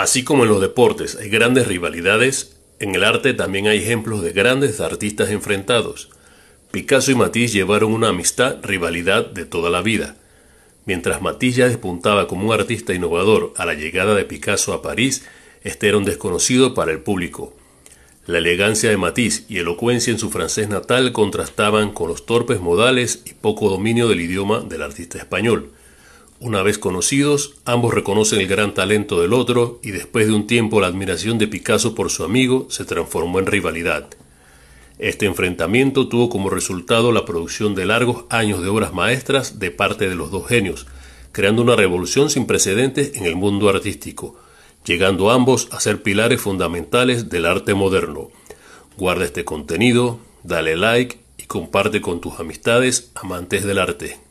Así como en los deportes hay grandes rivalidades, en el arte también hay ejemplos de grandes artistas enfrentados. Picasso y Matisse llevaron una amistad, rivalidad de toda la vida. Mientras Matisse ya despuntaba como un artista innovador a la llegada de Picasso a París, este era un desconocido para el público. La elegancia de Matisse y elocuencia en su francés natal contrastaban con los torpes modales y poco dominio del idioma del artista español. Una vez conocidos, ambos reconocen el gran talento del otro y después de un tiempo la admiración de Picasso por su amigo se transformó en rivalidad. Este enfrentamiento tuvo como resultado la producción de largos años de obras maestras de parte de los dos genios, creando una revolución sin precedentes en el mundo artístico, llegando ambos a ser pilares fundamentales del arte moderno. Guarda este contenido, dale like y comparte con tus amistades amantes del arte.